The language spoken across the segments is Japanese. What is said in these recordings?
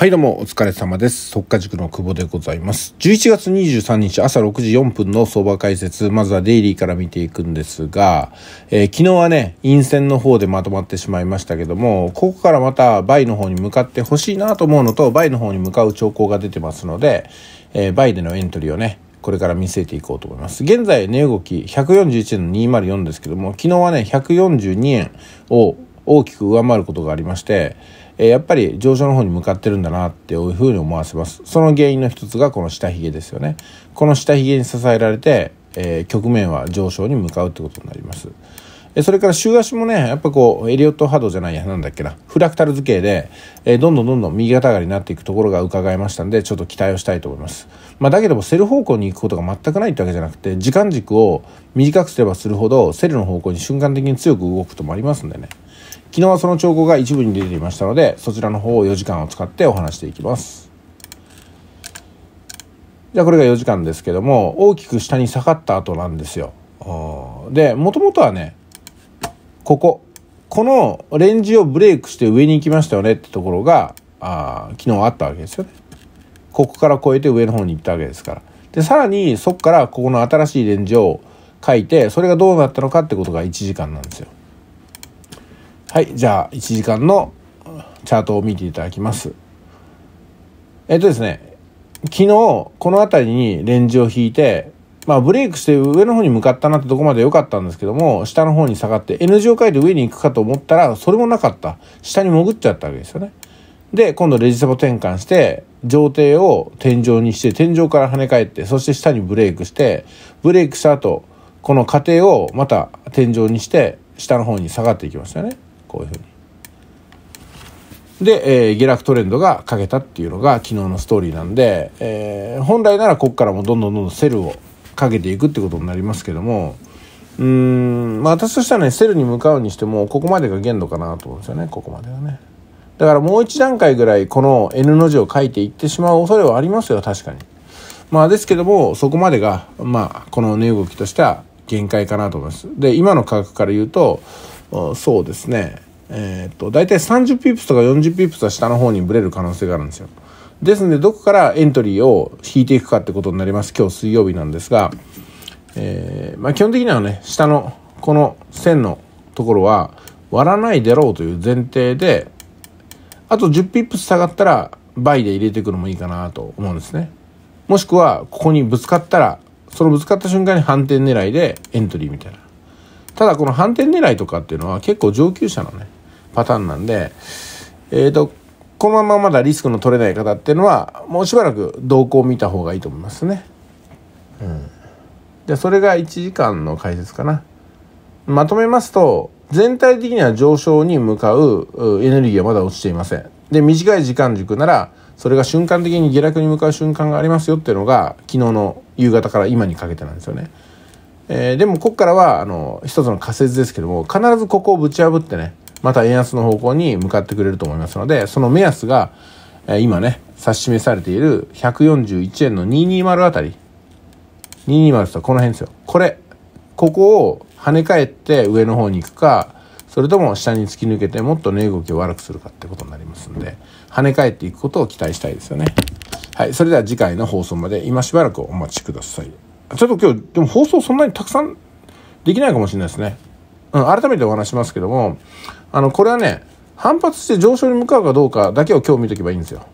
はいどうもお疲れ様です。速化塾の久保でございます。11月23日朝6時4分の相場解説、まずはデイリーから見ていくんですが、えー、昨日はね、陰線の方でまとまってしまいましたけども、ここからまたバイの方に向かってほしいなと思うのと、バイの方に向かう兆候が出てますので、えー、バイでのエントリーをね、これから見据えていこうと思います。現在値動き141円の204ですけども、昨日はね、142円を大きく上回ることがありまして、えやっぱり上昇の方に向かってるんだなっていうふうに思わせます。その原因の一つがこの下髭ですよね。この下髭に支えられて、え局面は上昇に向かうってことになります。それから週足もね、やっぱこう、エリオット波動じゃないや、なんだっけな、フラクタル図形で、えー、どんどんどんどん右肩上がりになっていくところが伺えましたんで、ちょっと期待をしたいと思います。まあ、だけども、セル方向に行くことが全くないってわけじゃなくて、時間軸を短くすればするほど、セルの方向に瞬間的に強く動くこともありますんでね。昨日はその兆候が一部に出ていましたので、そちらの方を4時間を使ってお話していきます。じゃあこれが4時間ですけども、大きく下に下がった後なんですよ。で、もともとはね、ここ、このレンジをブレイクして上に行きましたよねってところが、あ昨日あったわけですよね。ここから越えて上の方に行ったわけですから。で、さらにそこからここの新しいレンジを書いて、それがどうなったのかってことが1時間なんですよ。はい、じゃあ1時間のチャートを見ていただきます。えっとですね、昨日この辺りにレンジを引いて、まあブレイクして上の方に向かったなってとこまで良かったんですけども、下の方に下がって N 字を書いて上に行くかと思ったら、それもなかった。下に潜っちゃったわけですよね。で、今度レジサボ転換して、上底を天井にして、天井から跳ね返って、そして下にブレイクして、ブレイクした後、この過程をまた天井にして、下の方に下がっていきましたよね。こういうふうに。で、えー、下落トレンドがかけたっていうのが昨日のストーリーなんで、えー、本来ならここからもどんどんどんどんセルをかけていくってことになりますけども、うーん、まあ私としてはね、セルに向かうにしても、ここまでが限度かなと思うんですよね、ここまでがね。だからもう一段階ぐらいこの N の字を書いていってしまう恐れはありますよ、確かに。まあですけども、そこまでが、まあ、この値動きとしては限界かなと思います。で、今の価格から言うと、そうですねえー、っと大体30ピープスとか40ピープスは下の方にブレる可能性があるんですよですのでどこからエントリーを引いていくかってことになります今日水曜日なんですが、えー、まあ、基本的にはね下のこの線のところは割らないだろうという前提であと10ピップス下がったら倍で入れていくのもいいかなと思うんですねもしくはここにぶつかったらそのぶつかった瞬間に反転狙いでエントリーみたいなただこの反転狙いとかっていうのは結構上級者のねパターンなんで、えーと、とこのまままだリスクの取れない方っていうのはもうしばらく動向を見た方がいいと思いますね。うん、でそれが1時間の解説かな。まとめますと全体的には上昇に向かうエネルギーはまだ落ちていません。で短い時間軸ならそれが瞬間的に下落に向かう瞬間がありますよっていうのが昨日の夕方から今にかけてなんですよね。えー、でもここからはあの一つの仮説ですけども必ずここをぶち破ってねまた円安の方向に向かってくれると思いますのでその目安が、えー、今ね指し示されている141円の220あたり220ってこの辺ですよこれここを跳ね返って上の方に行くかそれとも下に突き抜けてもっと値、動きを悪くするかってことになりますんで跳ね返っていくことを期待したいですよねはいそれでは次回の放送まで今しばらくお待ちくださいちょっと今日、でも放送そんなにたくさんできないかもしれないですね。うん、改めてお話しますけども、あの、これはね、反発して上昇に向かうかどうかだけを今日見とけばいいんですよ。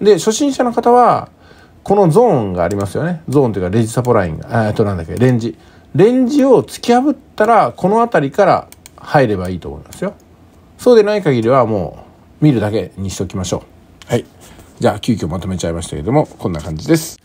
で、初心者の方は、このゾーンがありますよね。ゾーンというか、レジサポラインが、えっと、なんだっけ、レンジ。レンジを突き破ったら、この辺りから入ればいいと思いますよ。そうでない限りはもう、見るだけにしておきましょう。はい。じゃあ、急遽まとめちゃいましたけども、こんな感じです。